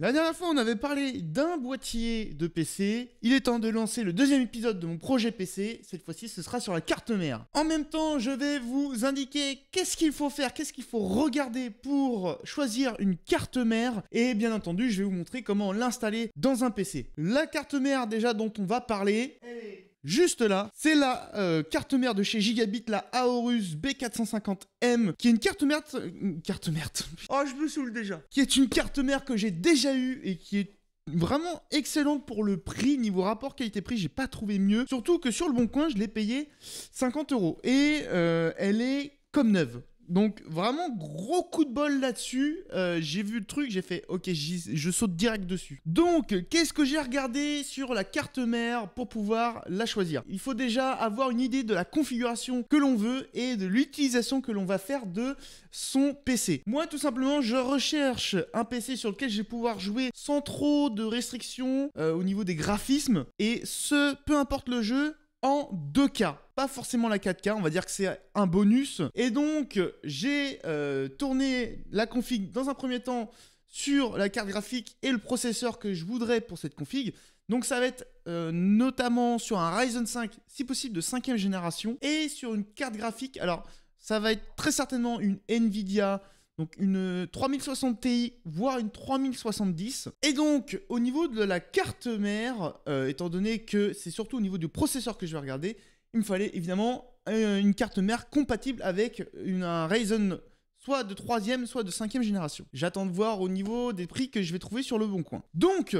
La dernière fois, on avait parlé d'un boîtier de PC. Il est temps de lancer le deuxième épisode de mon projet PC. Cette fois-ci, ce sera sur la carte mère. En même temps, je vais vous indiquer qu'est-ce qu'il faut faire, qu'est-ce qu'il faut regarder pour choisir une carte mère. Et bien entendu, je vais vous montrer comment l'installer dans un PC. La carte mère, déjà, dont on va parler, est juste là, c'est la euh, carte mère de chez Gigabit, la Aorus B450M, qui est une carte mère... carte mère... oh, je me saoule déjà. Qui est une carte mère que j'ai déjà eue et qui est vraiment excellente pour le prix niveau rapport qualité prix j'ai pas trouvé mieux surtout que sur le bon coin je l'ai payé 50 euros et euh, elle est comme neuve donc vraiment gros coup de bol là-dessus. Euh, j'ai vu le truc, j'ai fait ok, je saute direct dessus. Donc qu'est-ce que j'ai regardé sur la carte mère pour pouvoir la choisir Il faut déjà avoir une idée de la configuration que l'on veut et de l'utilisation que l'on va faire de son PC. Moi tout simplement je recherche un PC sur lequel je vais pouvoir jouer sans trop de restrictions euh, au niveau des graphismes et ce peu importe le jeu en 2K. Pas forcément la 4K, on va dire que c'est un bonus. Et donc, j'ai euh, tourné la config dans un premier temps sur la carte graphique et le processeur que je voudrais pour cette config. Donc ça va être euh, notamment sur un Ryzen 5, si possible de 5ème génération, et sur une carte graphique. Alors, ça va être très certainement une Nvidia donc une 3060 Ti, voire une 3070. Et donc au niveau de la carte mère, euh, étant donné que c'est surtout au niveau du processeur que je vais regarder, il me fallait évidemment euh, une carte mère compatible avec une, un Ryzen soit de 3 soit de cinquième génération. J'attends de voir au niveau des prix que je vais trouver sur le bon coin. Donc,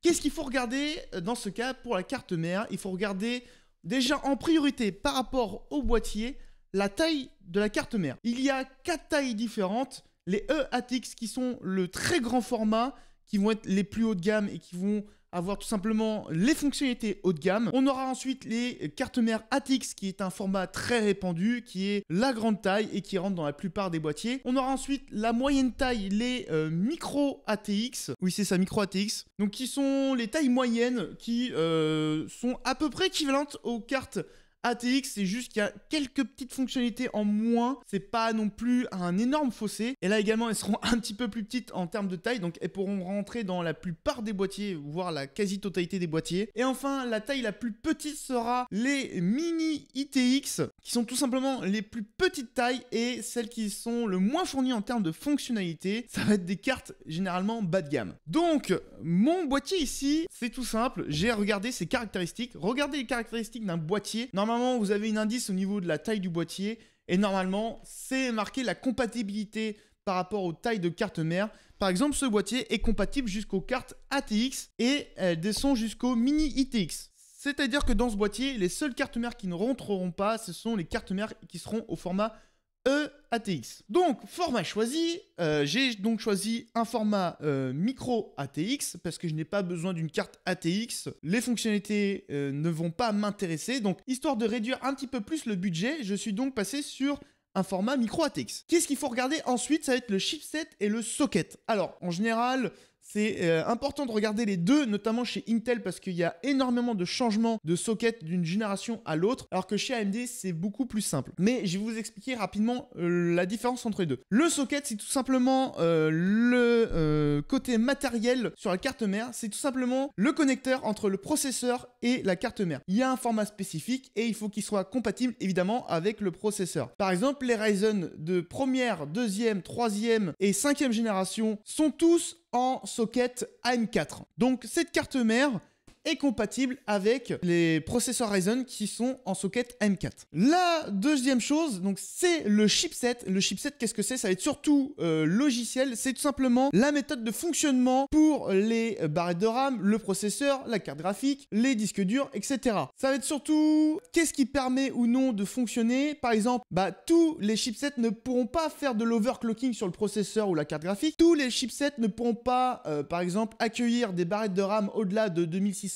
qu'est-ce qu'il faut regarder euh, dans ce cas pour la carte mère Il faut regarder déjà en priorité par rapport au boîtier, la taille de la carte mère. Il y a quatre tailles différentes. Les EATX qui sont le très grand format, qui vont être les plus haut de gamme et qui vont avoir tout simplement les fonctionnalités haut de gamme. On aura ensuite les cartes mères ATX qui est un format très répandu, qui est la grande taille et qui rentre dans la plupart des boîtiers. On aura ensuite la moyenne taille, les euh, micro ATX. Oui, c'est ça, micro ATX. Donc qui sont les tailles moyennes qui euh, sont à peu près équivalentes aux cartes ATX, c'est juste qu'il y a quelques petites fonctionnalités en moins. C'est pas non plus un énorme fossé. Et là également, elles seront un petit peu plus petites en termes de taille. Donc elles pourront rentrer dans la plupart des boîtiers, voire la quasi-totalité des boîtiers. Et enfin, la taille la plus petite sera les mini ITX, qui sont tout simplement les plus petites tailles et celles qui sont le moins fournies en termes de fonctionnalités. Ça va être des cartes généralement bas de gamme. Donc, mon boîtier ici, c'est tout simple. J'ai regardé ses caractéristiques. Regardez les caractéristiques d'un boîtier. Normalement, normalement, vous avez une indice au niveau de la taille du boîtier. Et normalement, c'est marqué la compatibilité par rapport aux tailles de cartes mères. Par exemple, ce boîtier est compatible jusqu'aux cartes ATX et elle descend jusqu'aux mini ITX. C'est-à-dire que dans ce boîtier, les seules cartes mères qui ne rentreront pas, ce sont les cartes mères qui seront au format E ATX. Donc, format choisi, euh, j'ai donc choisi un format euh, micro ATX parce que je n'ai pas besoin d'une carte ATX. Les fonctionnalités euh, ne vont pas m'intéresser. Donc, histoire de réduire un petit peu plus le budget, je suis donc passé sur un format micro ATX. Qu'est-ce qu'il faut regarder ensuite Ça va être le chipset et le socket. Alors, en général, c'est euh, important de regarder les deux, notamment chez Intel, parce qu'il y a énormément de changements de socket d'une génération à l'autre, alors que chez AMD, c'est beaucoup plus simple. Mais je vais vous expliquer rapidement euh, la différence entre les deux. Le socket, c'est tout simplement euh, le côté matériel sur la carte mère, c'est tout simplement le connecteur entre le processeur et la carte mère. Il y a un format spécifique et il faut qu'il soit compatible évidemment avec le processeur. Par exemple, les Ryzen de première, deuxième, troisième et cinquième génération sont tous en socket AM4. Donc cette carte mère est compatible avec les processeurs Ryzen qui sont en socket m 4 La deuxième chose, donc c'est le chipset. Le chipset, qu'est-ce que c'est Ça va être surtout euh, logiciel. C'est tout simplement la méthode de fonctionnement pour les euh, barrettes de RAM, le processeur, la carte graphique, les disques durs, etc. Ça va être surtout qu'est-ce qui permet ou non de fonctionner. Par exemple, bah, tous les chipsets ne pourront pas faire de l'overclocking sur le processeur ou la carte graphique. Tous les chipsets ne pourront pas, euh, par exemple, accueillir des barrettes de RAM au-delà de 2600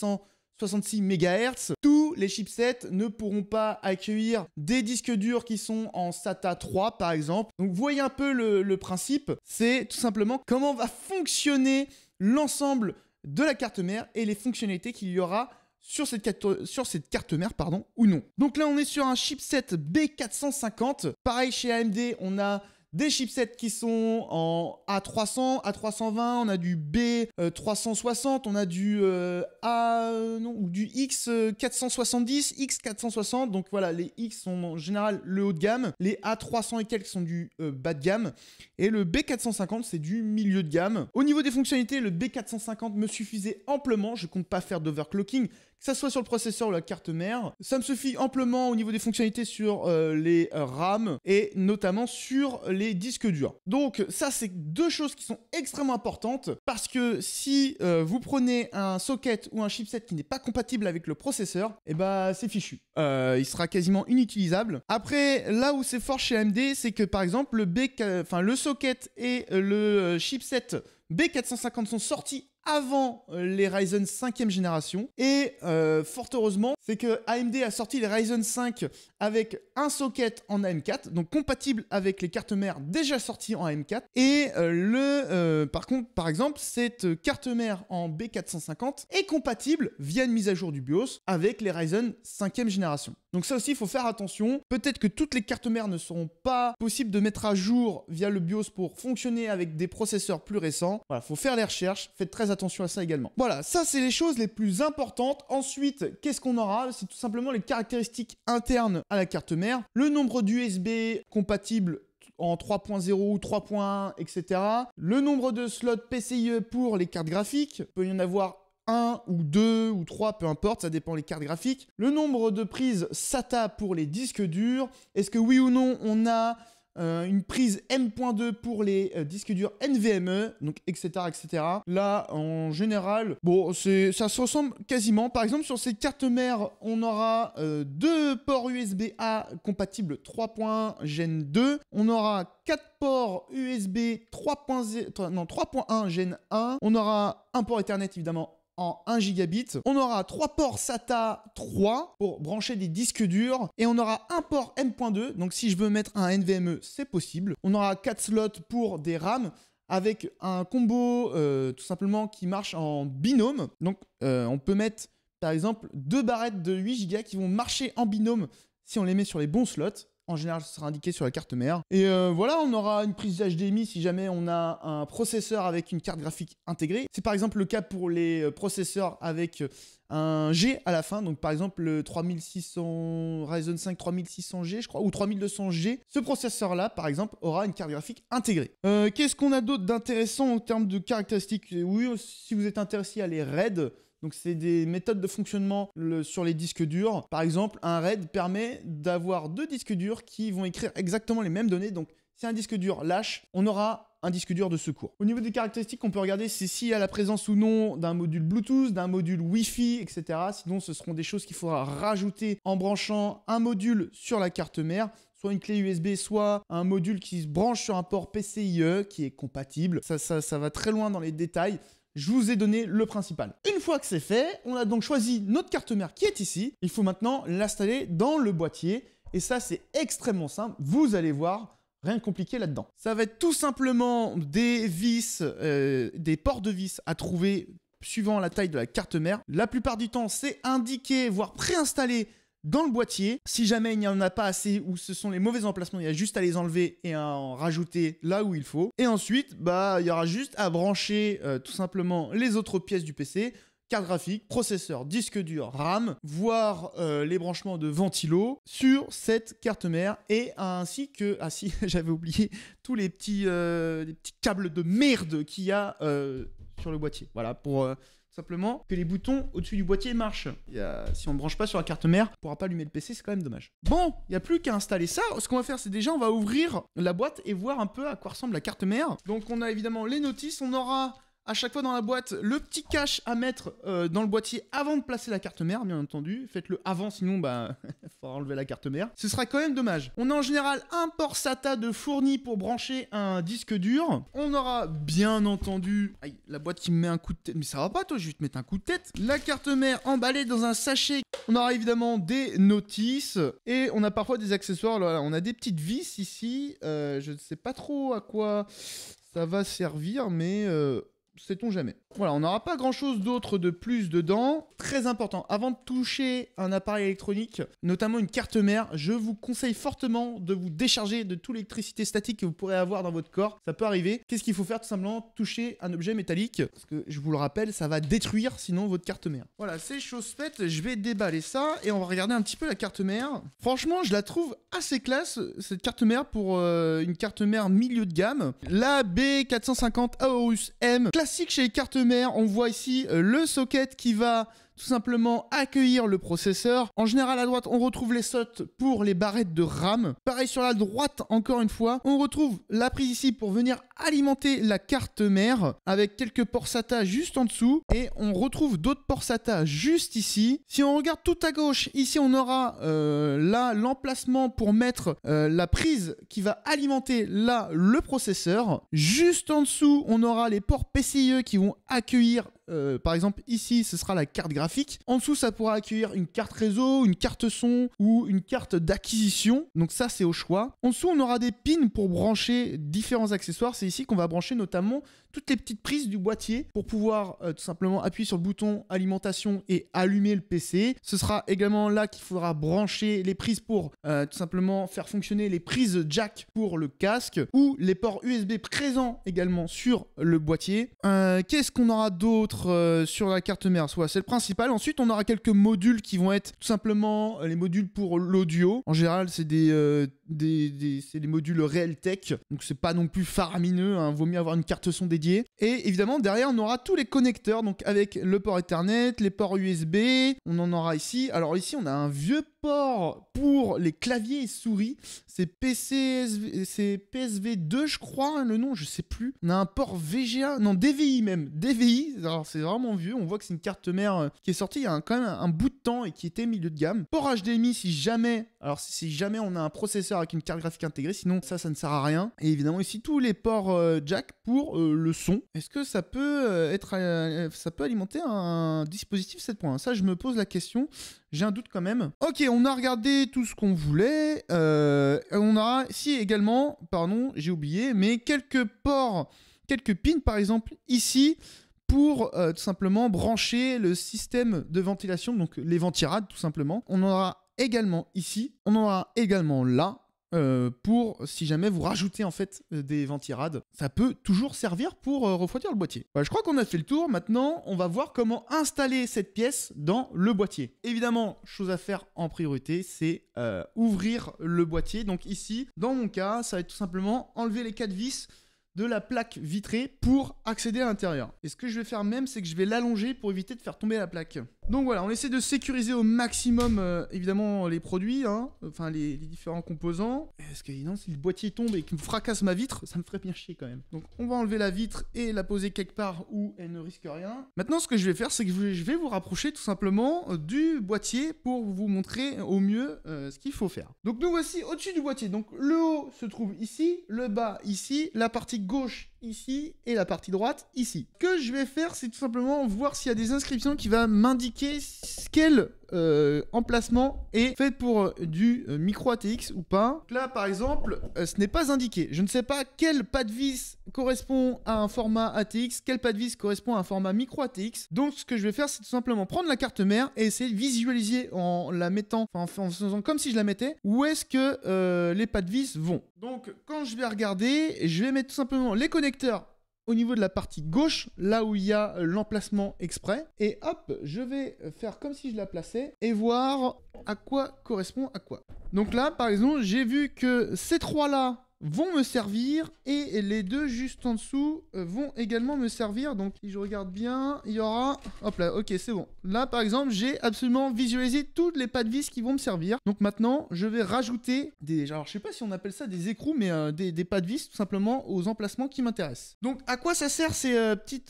666 MHz. Tous les chipsets ne pourront pas accueillir des disques durs qui sont en SATA 3 par exemple. Donc voyez un peu le, principe, c'est tout simplement comment va fonctionner l'ensemble de la carte mère et les fonctionnalités qu'il y aura sur cette, carte, sur cette carte, mère pardon, ou non. Donc là, on est sur un chipset B450. Pareil chez AMD, on a des chipsets qui sont en A300, A320, on a du B360, euh, on a du euh, A euh, non ou du X470, X460. Donc voilà, les X sont en général le haut de gamme, les A300 et quelques sont du bas de gamme et le B450 c'est du milieu de gamme. Au niveau des fonctionnalités, le B450 me suffisait amplement, je ne compte pas faire d'overclocking que ce soit sur le processeur ou la carte mère. Ça me suffit amplement au niveau des fonctionnalités sur euh, les euh, RAM et notamment sur les disques durs. Donc ça, c'est deux choses qui sont extrêmement importantes parce que si euh, vous prenez un socket ou un chipset qui n'est pas compatible avec le processeur, eh ben, c'est fichu. il sera quasiment inutilisable. Après, là où c'est fort chez AMD, c'est que par exemple le, enfin, le socket et le chipset B450 sont sortis avant euh, les Ryzen 5e génération. Et euh, fort heureusement, c'est que AMD a sorti les Ryzen 5 avec un socket en AM4, donc compatible avec les cartes mères déjà sorties en AM4. Et euh, le, par contre, par exemple, cette carte mère en B450 est compatible via une mise à jour du BIOS avec les Ryzen 5e génération. Donc ça aussi, il faut faire attention. Peut-être que toutes les cartes mères ne seront pas possibles de mettre à jour via le BIOS pour fonctionner avec des processeurs plus récents. Voilà, faut faire les recherches, faites très attention attention à ça également. Voilà, ça c'est les choses les plus importantes. Ensuite, qu'est-ce qu'on aura C'est tout simplement les caractéristiques internes à la carte mère, le nombre d'USB compatibles en 3.0 ou 3.1, etc. Le nombre de slots PCIe pour les cartes graphiques, il peut y en avoir un ou deux ou trois, peu importe, ça dépend les cartes graphiques. Le nombre de prises SATA pour les disques durs, est-ce que oui ou non on a euh, une prise M.2 pour les euh, disques durs NVMe, donc etc. etc. Là, en général, bon, ça se ressemble quasiment. Par exemple, sur ces cartes mères, on aura euh, deux ports USB-A compatibles 3.1 Gen 2. On aura quatre ports USB 3.1 Gen 1. On aura un port Ethernet évidemment en 1 gigabit. On aura 3 ports SATA 3 pour brancher des disques durs et on aura un port M.2. Donc si je veux mettre un NVMe, c'est possible. On aura 4 slots pour des RAM avec un combo euh, tout simplement qui marche en binôme. Donc euh, on peut mettre par exemple deux barrettes de 8 gigas qui vont marcher en binôme si on les met sur les bons slots. En général, ce sera indiqué sur la carte mère. Et euh, voilà, on aura une prise HDMI si jamais on a un processeur avec une carte graphique intégrée. C'est par exemple le cas pour les euh, processeurs avec euh, un G à la fin. Donc par exemple le 3600 Ryzen 5 3600G, je crois, ou 3200G. Ce processeur-là, par exemple, aura une carte graphique intégrée. Qu'est-ce qu'on a d'autre d'intéressant en termes de caractéristiques Oui, si vous êtes intéressé à les RAID, donc c'est des méthodes de fonctionnement sur les disques durs. Par exemple, un RAID permet d'avoir deux disques durs qui vont écrire exactement les mêmes données. Donc si un disque dur lâche, on aura un disque dur de secours. Au niveau des caractéristiques, on peut regarder c'est s'il y a la présence ou non d'un module Bluetooth, d'un module Wi-Fi, etc. Sinon, ce seront des choses qu'il faudra rajouter en branchant un module sur la carte mère, soit une clé USB, soit un module qui se branche sur un port PCIe qui est compatible. Ça, ça, ça va très loin dans les détails je vous ai donné le principal. Une fois que c'est fait, on a donc choisi notre carte mère qui est ici. Il faut maintenant l'installer dans le boîtier. Et ça, c'est extrêmement simple. Vous allez voir, rien de compliqué là-dedans. Ça va être tout simplement des vis, euh, des ports de vis à trouver suivant la taille de la carte mère. La plupart du temps, c'est indiqué, voire préinstallé dans le boîtier. Si jamais il n'y en a pas assez ou ce sont les mauvais emplacements, il y a juste à les enlever et à en rajouter là où il faut. Et ensuite, bah, il y aura juste à brancher euh, tout simplement les autres pièces du PC carte graphique, processeur, disque dur, RAM, voire euh, les branchements de ventilo sur cette carte mère et ainsi que ah si j'avais oublié tous les petits euh, petits câbles de merde qu'il y a sur le boîtier. Voilà pour Simplement que les boutons au-dessus du boîtier marchent. Si on ne branche pas sur la carte mère, on pourra pas allumer le PC, c'est quand même dommage. Bon, il n'y a plus qu'à installer ça. Ce qu'on va faire, c'est déjà on va ouvrir la boîte et voir un peu à quoi ressemble la carte mère. Donc on a évidemment les notices, on aura à chaque fois dans la boîte le petit cache à mettre euh, dans le boîtier avant de placer la carte mère, bien entendu. Faites-le avant, sinon, bah, faut enlever la carte mère. Ce sera quand même dommage. On a en général un port SATA de fourni pour brancher un disque dur. On aura bien entendu. Aïe, la boîte qui me met un coup de tête. Mais ça va pas, toi, je vais te mettre un coup de tête. La carte mère emballée dans un sachet. On aura évidemment des notices et on a parfois des accessoires. on a des petites vis ici. Euh, je ne sais pas trop à quoi ça va servir, mais. Euh, sait-on jamais. Voilà, on n'aura pas grand-chose d'autre de plus dedans. Très important, avant de toucher un appareil électronique, notamment une carte mère, je vous conseille fortement de vous décharger de toute l'électricité statique que vous pourrez avoir dans votre corps. Ça peut arriver. Qu'est-ce qu'il faut faire tout simplement Toucher un objet métallique. Parce que je vous le rappelle, ça va détruire sinon votre carte mère. Voilà, c'est chose faite. Je vais déballer ça et on va regarder un petit peu la carte mère. Franchement, je la trouve assez classe, cette carte mère, pour euh, une carte mère milieu de gamme. La B450 Aorus M, classique chez les cartes on voit ici euh, le socket qui va tout simplement accueillir le processeur. En général, à droite, on retrouve les slots pour les barrettes de RAM. Pareil sur la droite, encore une fois, on retrouve la prise ici pour venir alimenter la carte mère avec quelques ports SATA juste en dessous et on retrouve d'autres ports SATA juste ici. Si on regarde tout à gauche, ici on aura euh, là l'emplacement pour mettre euh, la prise qui va alimenter là le processeur. Juste en dessous, on aura les ports PCIe qui vont accueillir euh, par exemple ici ce sera la carte graphique, en dessous ça pourra accueillir une carte réseau, une carte son ou une carte d'acquisition, donc ça c'est au choix. En dessous on aura des pins pour brancher différents accessoires, c'est ici qu'on va brancher notamment toutes les petites prises du boîtier pour pouvoir euh, tout simplement appuyer sur le bouton alimentation et allumer le PC. Ce sera également là qu'il faudra brancher les prises pour euh, tout simplement faire fonctionner les prises jack pour le casque ou les ports USB présents également sur le boîtier. Qu'est-ce qu'on aura d'autre euh, sur la carte mère. soit c'est le principal. Ensuite, on aura quelques modules qui vont être tout simplement euh, les modules pour l'audio. En général, c'est des, euh, des, modules Realtek. Donc, c'est pas non plus faramineux. Hein. Vaut mieux avoir une carte son dédiée. Et évidemment, derrière, on aura tous les connecteurs. Donc, avec le port Ethernet, les ports USB. On en aura ici. Alors, ici, on a un vieux port pour les claviers et souris. C'est PCSV, c'est PSV2, je crois, hein, le nom, je sais plus. On a un port VGA, non, DVI même. DVI, alors c'est vraiment vieux. On voit que c'est une carte mère euh, qui est sortie il y a quand même un bout de temps et qui était milieu de gamme. Port HDMI, si jamais, alors si jamais on a un processeur avec une carte graphique intégrée, sinon ça, ça ne sert à rien. Et évidemment, ici, tous les ports euh, jack pour euh, le son. Est-ce que ça peut être, ça peut alimenter un dispositif 7.1 Ça, je me pose la question. J'ai un doute quand même. Ok, on on a regardé tout ce qu'on voulait. Euh, on aura ici également, pardon, j'ai oublié, mais quelques ports, quelques pins par exemple ici pour euh, tout simplement brancher le système de ventilation, donc les ventirades tout simplement. On aura également ici, on aura également là, euh, pour si jamais vous rajoutez en fait euh, des ventirades, ça peut toujours servir pour euh, refroidir le boîtier. Bah, je crois qu'on a fait le tour. Maintenant, on va voir comment installer cette pièce dans le boîtier. Évidemment, chose à faire en priorité, c'est ouvrir le boîtier. Donc ici, dans mon cas, ça va être tout simplement enlever les quatre vis de la plaque vitrée pour accéder à l'intérieur. Et ce que je vais faire même, c'est que je vais l'allonger pour éviter de faire tomber la plaque. Donc voilà, on essaie de sécuriser au maximum, euh, évidemment, les produits, hein, enfin les, différents composants. Est-ce que non, si le boîtier tombe et qu'il me fracasse ma vitre, ça me ferait bien chier quand même. Donc on va enlever la vitre et la poser quelque part où elle ne risque rien. Maintenant, ce que je vais faire, c'est que je vais vous rapprocher tout simplement du boîtier pour vous montrer au mieux euh, ce qu'il faut faire. Donc nous voici au-dessus du boîtier. Donc le haut se trouve ici, le bas ici, la partie gauche ici et la partie droite ici. Ce que je vais faire, c'est tout simplement voir s'il y a des inscriptions qui vont m'indiquer quelle euh, emplacement est fait pour euh, du euh, micro ATX ou pas. Là, par exemple, ce n'est pas indiqué. Je ne sais pas quel pas de vis correspond à un format ATX, quel pas de vis correspond à un format micro ATX. Donc, ce que je vais faire, c'est tout simplement prendre la carte mère et essayer de visualiser en la mettant, enfin, en faisant comme si je la mettais, où est-ce que les pas de vis vont. Donc, quand je vais regarder, je vais mettre tout simplement les connecteurs au niveau de la partie gauche, là où il y a euh, l'emplacement exprès. Et hop, je vais faire comme si je la plaçais et voir à quoi correspond à quoi. Donc là, par exemple, j'ai vu que ces trois-là vont me servir et les deux juste en dessous euh, vont également me servir. Donc si je regarde bien, il y aura... Hop là, ok c'est bon. Là par exemple, j'ai absolument visualisé toutes les pas de vis qui vont me servir. Donc maintenant, je vais rajouter des... Alors je sais pas si on appelle ça des écrous, mais euh, des, des, pas de vis tout simplement aux emplacements qui m'intéressent. Donc à quoi ça sert ces euh, petites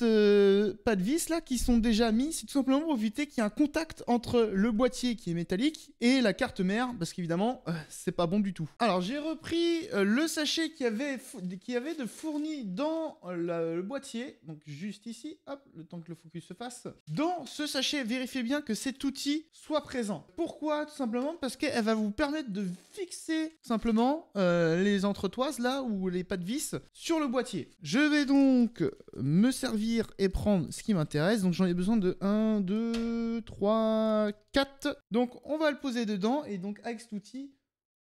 pas de vis là qui sont déjà mis C'est tout simplement pour éviter qu'il y ait un contact entre le boîtier qui est métallique et la carte mère parce qu'évidemment, c'est pas bon du tout. Alors j'ai repris le sachet qu'il y avait, qu'il y avait de fourni dans le, boîtier, donc juste ici, hop, le temps que le focus se fasse. Dans ce sachet, vérifiez bien que cet outil soit présent. Pourquoi Tout simplement parce qu'elle va vous permettre de fixer simplement euh, les entretoises là ou les pas de vis sur le boîtier. Je vais donc me servir et prendre ce qui m'intéresse. Donc j'en ai besoin de 1, 2, 3, 4. Donc on va le poser dedans et donc avec cet outil,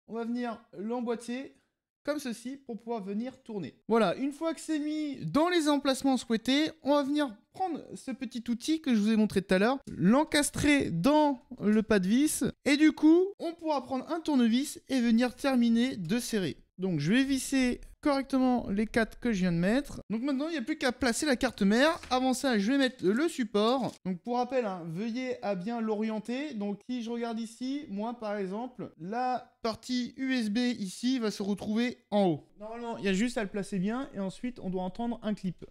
on va venir l'emboîter comme ceci pour pouvoir venir tourner. Voilà, une fois que c'est mis dans les emplacements souhaités, on va venir prendre ce petit outil que je vous ai montré tout à l'heure, l'encastrer dans le pas de vis, et du coup, on pourra prendre un tournevis et venir terminer de serrer. Donc je vais visser correctement les 4 que je viens de mettre. Donc maintenant, il n'y a plus qu'à placer la carte mère. Avant ça, je vais mettre le support. Donc pour rappel, hein, veuillez à bien l'orienter. Donc si je regarde ici, moi par exemple, la partie USB ici va se retrouver en haut. Normalement, il y a juste à le placer bien et ensuite, on doit entendre un clip.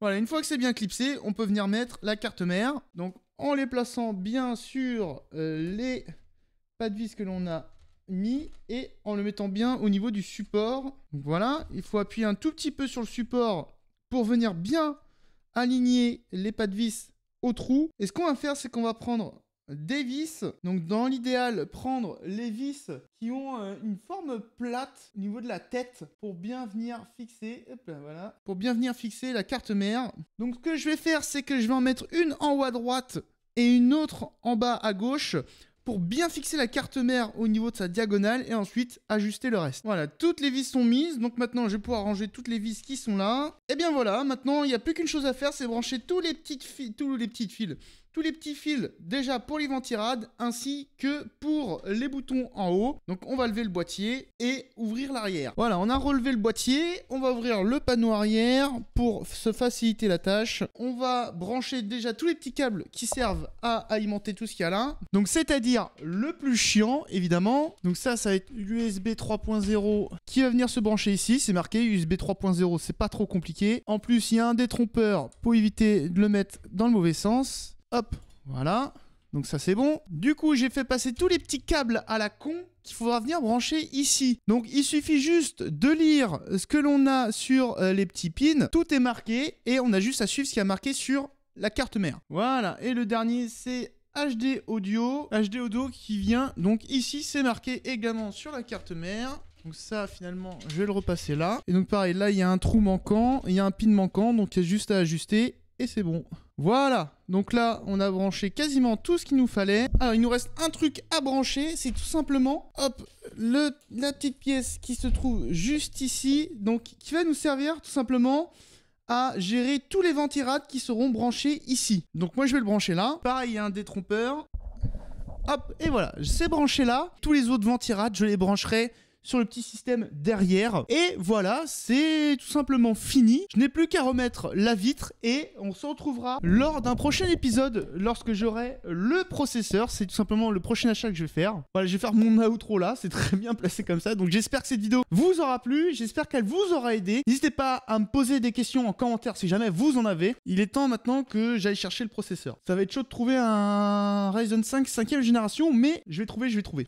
Voilà, une fois que c'est bien clipsé, on peut venir mettre la carte mère. Donc en les plaçant bien sur euh, les pas de vis que l'on a mis et en le mettant bien au niveau du support. voilà, il faut appuyer un tout petit peu sur le support pour venir bien aligner les pas de vis au trou. Et ce qu'on va faire, c'est qu'on va prendre des vis. Donc dans l'idéal, prendre les vis qui ont euh, une forme plate au niveau de la tête pour bien venir fixer, voilà, pour bien venir fixer la carte mère. Donc ce que je vais faire, c'est que je vais en mettre une en haut à droite et une autre en bas à gauche pour bien fixer la carte mère au niveau de sa diagonale et ensuite ajuster le reste. Voilà, toutes les vis sont mises, donc maintenant je vais pouvoir ranger toutes les vis qui sont là. Et eh bien voilà, maintenant il n'y a plus qu'une chose à faire, c'est brancher tous les petites, tous les petites fils, tous les petits fils déjà pour les ventirades ainsi que pour les boutons en haut. Donc on va lever le boîtier et ouvrir l'arrière. Voilà, on a relevé le boîtier, on va ouvrir le panneau arrière pour se faciliter la tâche. On va brancher déjà tous les petits câbles qui servent à alimenter tout ce qu'il y a là. Donc c'est-à-dire le plus chiant évidemment. Donc ça ça va être l'USB 3.0 qui va venir se brancher ici, c'est marqué USB 3.0, c'est pas trop compliqué. En plus, il y a un détrompeur pour éviter de le mettre dans le mauvais sens. Hop, voilà. Donc ça c'est bon. Du coup, j'ai fait passer tous les petits câbles à la con qu'il faudra venir brancher ici. Donc il suffit juste de lire ce que l'on a sur euh, les petits pins. Tout est marqué et on a juste à suivre ce qui a marqué sur la carte mère. Voilà, et le dernier c'est HD Audio. HD Audio qui vient donc ici, c'est marqué également sur la carte mère. Donc ça, finalement, je vais le repasser là. Et donc pareil, là, il y a un trou manquant, il y a un pin manquant, donc il y a juste à ajuster et c'est bon. Voilà, donc là on a branché quasiment tout ce qu'il nous fallait. Alors il nous reste un truc à brancher, c'est tout simplement, hop, le, la petite pièce qui se trouve juste ici, donc qui va nous servir tout simplement à gérer tous les ventirades qui seront branchés ici. Donc moi je vais le brancher là. Pareil, il y a un détrompeur. Hop, et voilà, c'est branché là. Tous les autres ventirades, je les brancherai sur le petit système derrière. Et voilà, c'est tout simplement fini. Je n'ai plus qu'à remettre la vitre et on se retrouvera lors d'un prochain épisode lorsque j'aurai le processeur. C'est tout simplement le prochain achat que je vais faire. Voilà, je vais faire mon outro là, c'est très bien placé comme ça. Donc j'espère que cette vidéo vous aura plu, j'espère qu'elle vous aura aidé. N'hésitez pas à me poser des questions en commentaire si jamais vous en avez. Il est temps maintenant que j'aille chercher le processeur. Ça va être chaud de trouver un Ryzen 5 5 e génération, mais je vais trouver, je vais trouver.